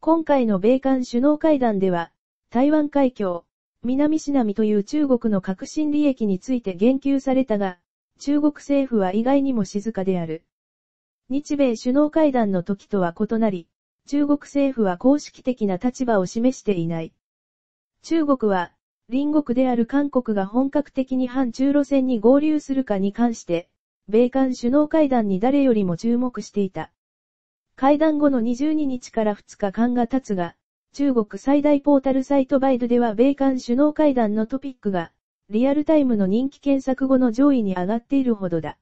今回の米韓首脳会談では、台湾海峡、南シナミという中国の核心利益について言及されたが、中国政府は意外にも静かである。日米首脳会談の時とは異なり、中国政府は公式的な立場を示していない。中国は、隣国である韓国が本格的に反中路線に合流するかに関して、米韓首脳会談に誰よりも注目していた。会談後の22日から2日間が経つが、中国最大ポータルサイトバイドでは米韓首脳会談のトピックが、リアルタイムの人気検索後の上位に上がっているほどだ。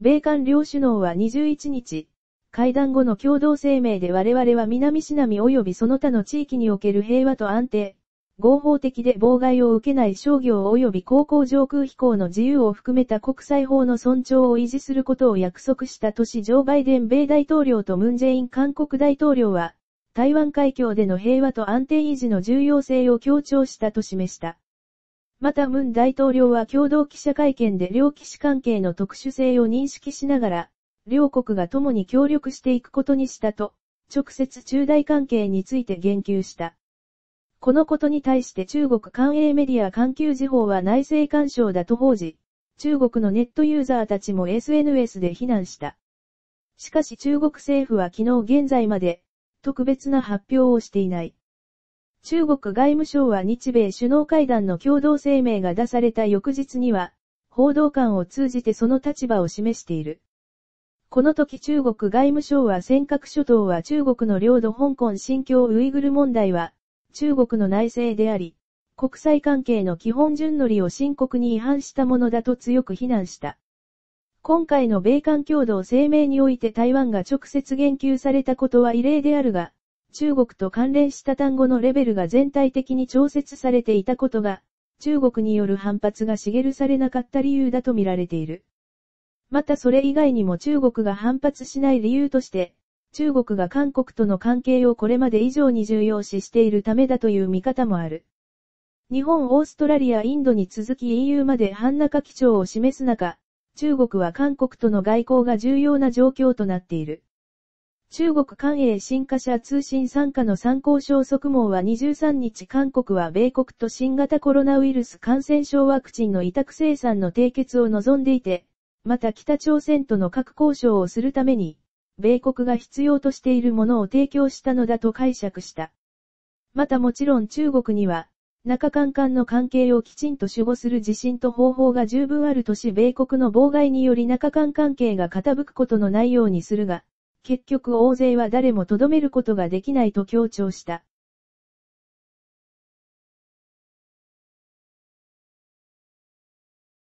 米韓両首脳は21日、会談後の共同声明で我々は南シナミ及びその他の地域における平和と安定、合法的で妨害を受けない商業及び航行上空飛行の自由を含めた国際法の尊重を維持することを約束した市ジョー・バイデン米大統領とムン・ジェイン韓国大統領は、台湾海峡での平和と安定維持の重要性を強調したと示した。またムン大統領は共同記者会見で両騎士関係の特殊性を認識しながら、両国が共に協力していくことにしたと、直接中大関係について言及した。このことに対して中国官営メディア環球時報は内政干渉だと報じ、中国のネットユーザーたちも SNS で非難した。しかし中国政府は昨日現在まで、特別な発表をしていない。中国外務省は日米首脳会談の共同声明が出された翌日には、報道官を通じてその立場を示している。この時中国外務省は尖閣諸島は中国の領土香港新疆ウイグル問題は、中国の内政であり、国際関係の基本順則を深刻に違反したものだと強く非難した。今回の米韓共同声明において台湾が直接言及されたことは異例であるが、中国と関連した単語のレベルが全体的に調節されていたことが、中国による反発が茂るされなかった理由だとみられている。またそれ以外にも中国が反発しない理由として、中国が韓国との関係をこれまで以上に重要視しているためだという見方もある。日本、オーストラリア、インドに続き EU まで半中基調を示す中、中国は韓国との外交が重要な状況となっている。中国官営新華社通信参加の参考書速網は23日韓国は米国と新型コロナウイルス感染症ワクチンの委託生産の締結を望んでいて、また北朝鮮との核交渉をするために、米国が必要としているものを提供したのだと解釈した。またもちろん中国には、中間間の関係をきちんと守護する自信と方法が十分あるとし米国の妨害により中間関係が傾くことのないようにするが、結局大勢は誰もとどめることができないと強調した。